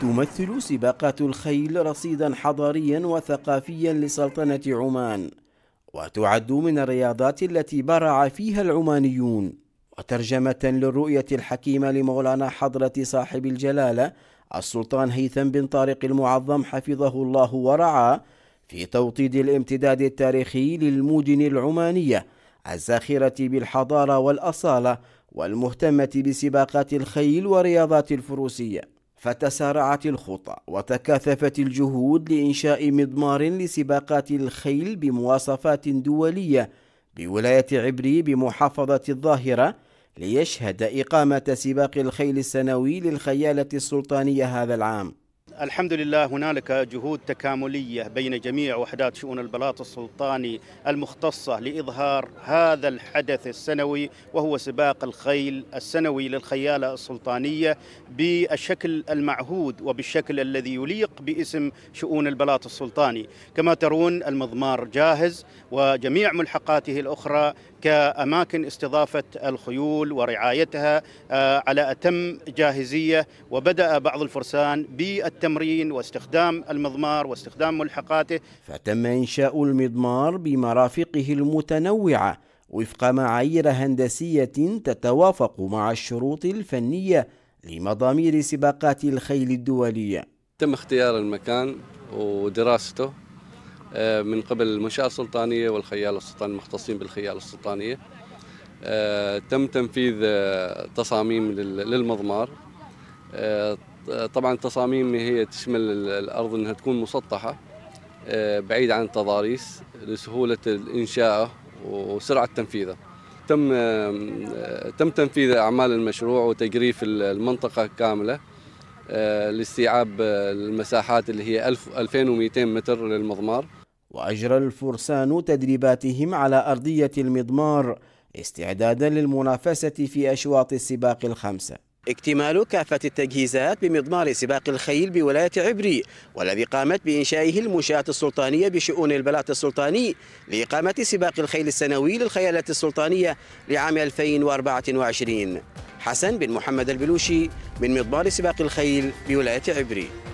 تمثل سباقات الخيل رصيدا حضاريا وثقافيا لسلطنة عمان وتعد من الرياضات التي برع فيها العمانيون وترجمة للرؤية الحكيمة لمولانا حضرة صاحب الجلالة السلطان هيثم بن طارق المعظم حفظه الله ورعاه في توطيد الامتداد التاريخي للمدن العمانية الزاخرة بالحضارة والأصالة والمهتمة بسباقات الخيل ورياضات الفروسية فتسارعت الخطى وتكاثفت الجهود لإنشاء مضمار لسباقات الخيل بمواصفات دولية بولاية عبري بمحافظة الظاهرة ليشهد إقامة سباق الخيل السنوي للخيالة السلطانية هذا العام الحمد لله هنالك جهود تكاملية بين جميع وحدات شؤون البلاط السلطاني المختصة لإظهار هذا الحدث السنوي وهو سباق الخيل السنوي للخيالة السلطانية بالشكل المعهود وبالشكل الذي يليق باسم شؤون البلاط السلطاني كما ترون المضمار جاهز وجميع ملحقاته الأخرى كأماكن استضافة الخيول ورعايتها آه، على أتم جاهزية وبدأ بعض الفرسان بالتمرين التمرين واستخدام المضمار واستخدام ملحقاته فتم إنشاء المضمار بمرافقه المتنوعة وفق معايير هندسية تتوافق مع الشروط الفنية لمضامير سباقات الخيل الدولية تم اختيار المكان ودراسته آه، من قبل المنشأة السلطانية والخيال السلطاني المختصين بالخيال السلطانية آه، تم تنفيذ آه، تصاميم للمضمار طبعا تصاميم هي تشمل الارض انها تكون مسطحه آه، بعيد عن التضاريس لسهوله الانشاء وسرعه تنفيذه. تم آه، تم تنفيذ اعمال المشروع وتجريف المنطقه كامله آه، لاستيعاب المساحات اللي هي 2200 متر للمضمار. واجرى الفرسان تدريباتهم على ارضيه المضمار استعدادا للمنافسه في اشواط السباق الخمسه. اكتمال كافة التجهيزات بمضمار سباق الخيل بولاية عبري والذي قامت بإنشائه المنشأة السلطانية بشؤون البلاط السلطاني لإقامة سباق الخيل السنوي للخيالات السلطانية لعام 2024 حسن بن محمد البلوشي من مضمار سباق الخيل بولاية عبري